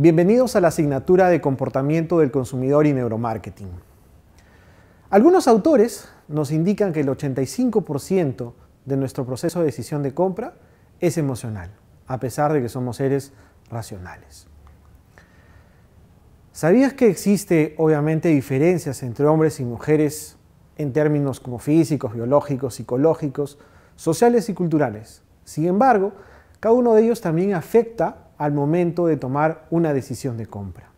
Bienvenidos a la asignatura de comportamiento del consumidor y neuromarketing. Algunos autores nos indican que el 85% de nuestro proceso de decisión de compra es emocional, a pesar de que somos seres racionales. ¿Sabías que existe obviamente diferencias entre hombres y mujeres en términos como físicos, biológicos, psicológicos, sociales y culturales? Sin embargo, cada uno de ellos también afecta al momento de tomar una decisión de compra.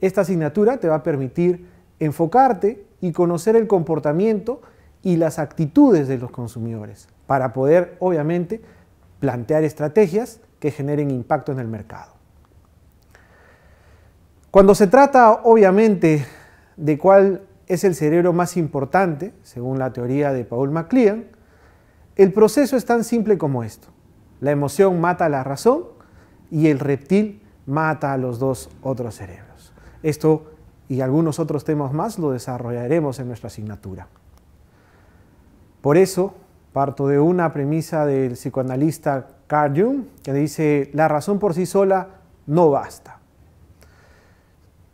Esta asignatura te va a permitir enfocarte y conocer el comportamiento y las actitudes de los consumidores para poder, obviamente, plantear estrategias que generen impacto en el mercado. Cuando se trata, obviamente, de cuál es el cerebro más importante, según la teoría de Paul McLean, el proceso es tan simple como esto. La emoción mata la razón y el reptil mata a los dos otros cerebros. Esto y algunos otros temas más lo desarrollaremos en nuestra asignatura. Por eso, parto de una premisa del psicoanalista Carl Jung, que dice, la razón por sí sola no basta.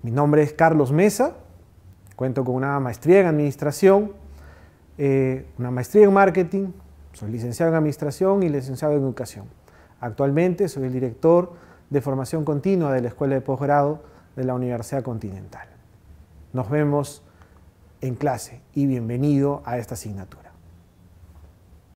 Mi nombre es Carlos Mesa, cuento con una maestría en administración, eh, una maestría en marketing, soy licenciado en administración y licenciado en educación. Actualmente soy el director de formación continua de la Escuela de Posgrado de la Universidad Continental. Nos vemos en clase y bienvenido a esta asignatura.